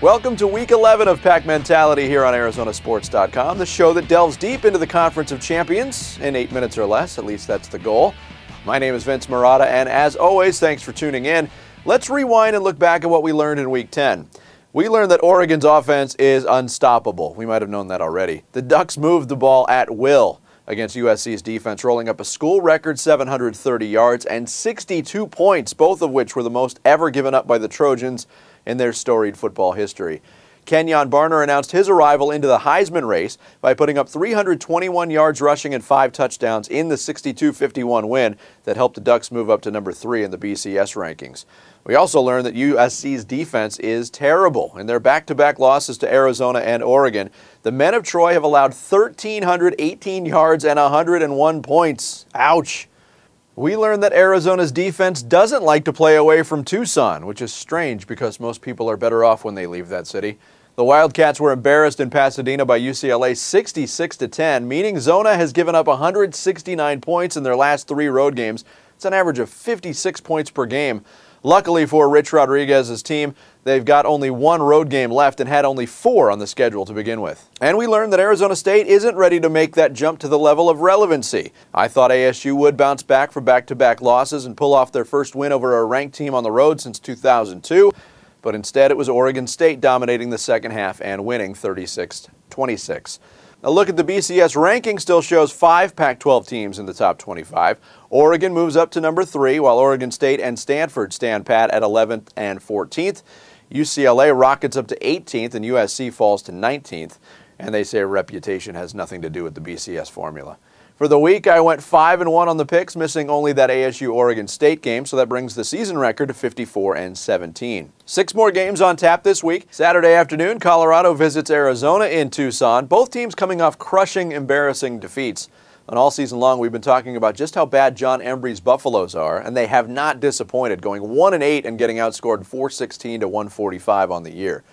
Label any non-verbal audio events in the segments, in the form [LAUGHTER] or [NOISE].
Welcome to week 11 of Pack Mentality here on Arizonasports.com, the show that delves deep into the Conference of Champions in eight minutes or less. At least that's the goal. My name is Vince Murata, and as always, thanks for tuning in. Let's rewind and look back at what we learned in week 10. We learned that Oregon's offense is unstoppable. We might have known that already. The Ducks moved the ball at will against USC's defense, rolling up a school record 730 yards and 62 points, both of which were the most ever given up by the Trojans in their storied football history. Kenyon Barner announced his arrival into the Heisman race by putting up 321 yards rushing and five touchdowns in the 62 51 win that helped the Ducks move up to number three in the BCS rankings. We also learned that USC's defense is terrible in their back to back losses to Arizona and Oregon. The men of Troy have allowed 1,318 yards and 101 points. Ouch! We learned that Arizona's defense doesn't like to play away from Tucson, which is strange because most people are better off when they leave that city. The Wildcats were embarrassed in Pasadena by UCLA 66 to 10, meaning Zona has given up 169 points in their last 3 road games. It's an average of 56 points per game. Luckily for Rich Rodriguez's team, they've got only one road game left and had only four on the schedule to begin with. And we learned that Arizona State isn't ready to make that jump to the level of relevancy. I thought ASU would bounce back from back to back losses and pull off their first win over a ranked team on the road since 2002, but instead it was Oregon State dominating the second half and winning 36 26. A look at the BCS ranking still shows five Pac 12 teams in the top 25. Oregon moves up to number three, while Oregon State and Stanford stand pat at 11th and 14th. UCLA rockets up to 18th, and USC falls to 19th. And they say reputation has nothing to do with the BCS formula. For the week, I went 5 and 1 on the picks, missing only that ASU Oregon State game, so that brings the season record to 54 and 17. Six more games on tap this week. Saturday afternoon, Colorado visits Arizona in Tucson, both teams coming off crushing, embarrassing defeats. And all season long, we've been talking about just how bad John Embry's Buffaloes are, and they have not disappointed, going 1 and 8 and getting outscored 416 to 145 on the year.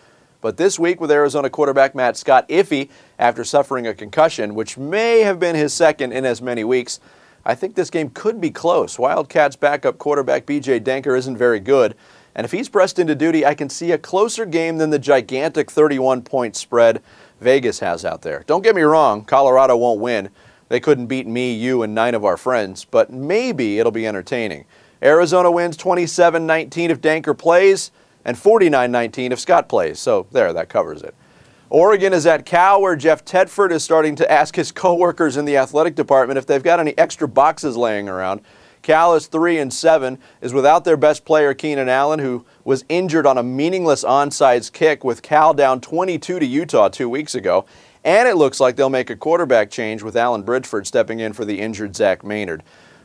But this week with Arizona quarterback Matt Scott iffy after suffering a concussion, which may have been his second in as many weeks, I think this game could be close. Wildcats backup quarterback BJ Denker isn't very good. And if he's pressed into duty, I can see a closer game than the gigantic 31 point spread Vegas has out there. Don't get me wrong, Colorado won't win. They couldn't beat me, you, and nine of our friends, but maybe it'll be entertaining. Arizona wins 27 19 if Danker plays and 49-19 if Scott plays. So there, that covers it. Oregon is at Cal, where Jeff Tedford is starting to ask his [LAUGHS] coworkers in the athletic department if they've got any extra boxes laying around. Cal is three and seven, is without their best player Keenan Allen, who was injured on a meaningless onside kick with Cal down 22 to Utah two weeks ago. And it looks like they'll make a quarterback change with Allen Bridgeford stepping in for the injured Zach Maynard.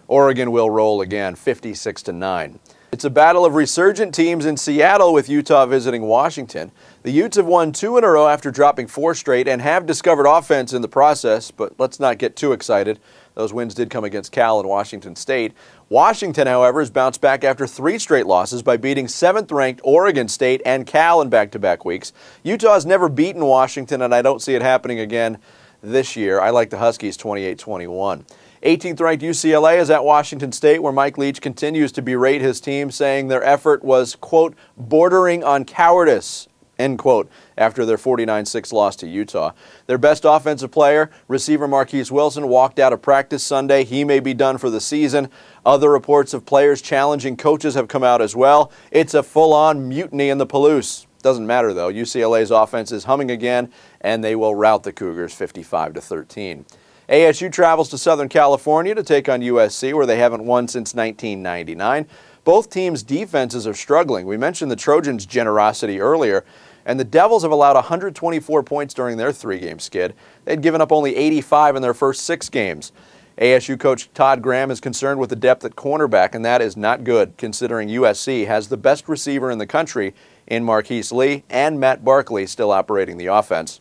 Oregon will roll again, 56 to nine. It's a battle of resurgent teams in Seattle with Utah visiting Washington. The Utes have won two in a row after dropping four straight and have discovered offense in the process, but let's not get too excited. Those wins did come against Cal and Washington State. Washington, however, has bounced back after three straight losses by beating seventh ranked Oregon State and Cal in back to back weeks. Utah has never beaten Washington, and I don't see it happening again this year. I like the Huskies 28 21. 18th ranked UCLA is at Washington State, where Mike Leach continues to berate his team, saying their effort was, quote, bordering on cowardice, end quote, after their 49 6 loss to Utah. Their best offensive player, receiver Marquise Wilson, walked out of practice Sunday. He may be done for the season. Other reports of players challenging coaches have come out as well. It's a full on mutiny in the Palouse. Doesn't matter though. UCLA's offense is humming again, and they will rout the Cougars 55 to 13. ASU travels to Southern California to take on USC, where they haven't won since 1999. Both teams' defenses are struggling. We mentioned the Trojans' generosity earlier, and the Devils have allowed 124 points during their three-game skid. They'd given up only 85 in their first six games. ASU coach Todd Graham is concerned with the depth at cornerback, and that is not good, considering USC has the best receiver in the country in Marquise Lee and Matt Barkley still operating the offense.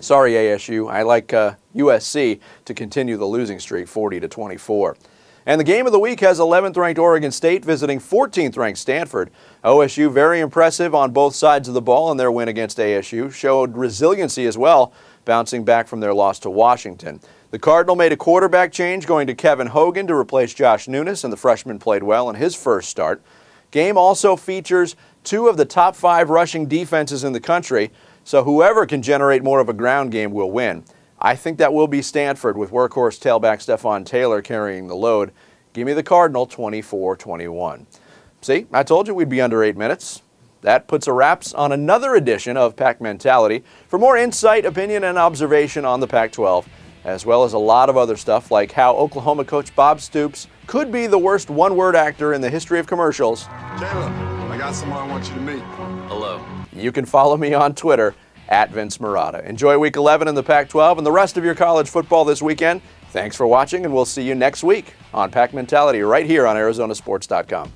Sorry, ASU. I like uh, USC to continue the losing streak 40 to 24. And the game of the week has 11th ranked Oregon State visiting 14th ranked Stanford. OSU very impressive on both sides of the ball in their win against ASU, showed resiliency as well, bouncing back from their loss to Washington. The Cardinal made a quarterback change, going to Kevin Hogan to replace Josh Nunes, and the freshman played well in his first start. Game also features two of the top five rushing defenses in the country, so whoever can generate more of a ground game will win. I think that will be Stanford with workhorse tailback Stephon Taylor carrying the load. Give me the Cardinal 24 21. See, I told you we'd be under eight minutes. That puts a wraps on another edition of Pack Mentality. For more insight, opinion, and observation on the Pac 12, as well as a lot of other stuff like how Oklahoma coach Bob Stoops could be the worst one word actor in the history of commercials. Caleb, I got someone I want you to meet. Hello. You can follow me on Twitter at Vince Murata. Enjoy week 11 in the Pac 12 and the rest of your college football this weekend. Thanks for watching, and we'll see you next week on Pac Mentality right here on Arizonasports.com.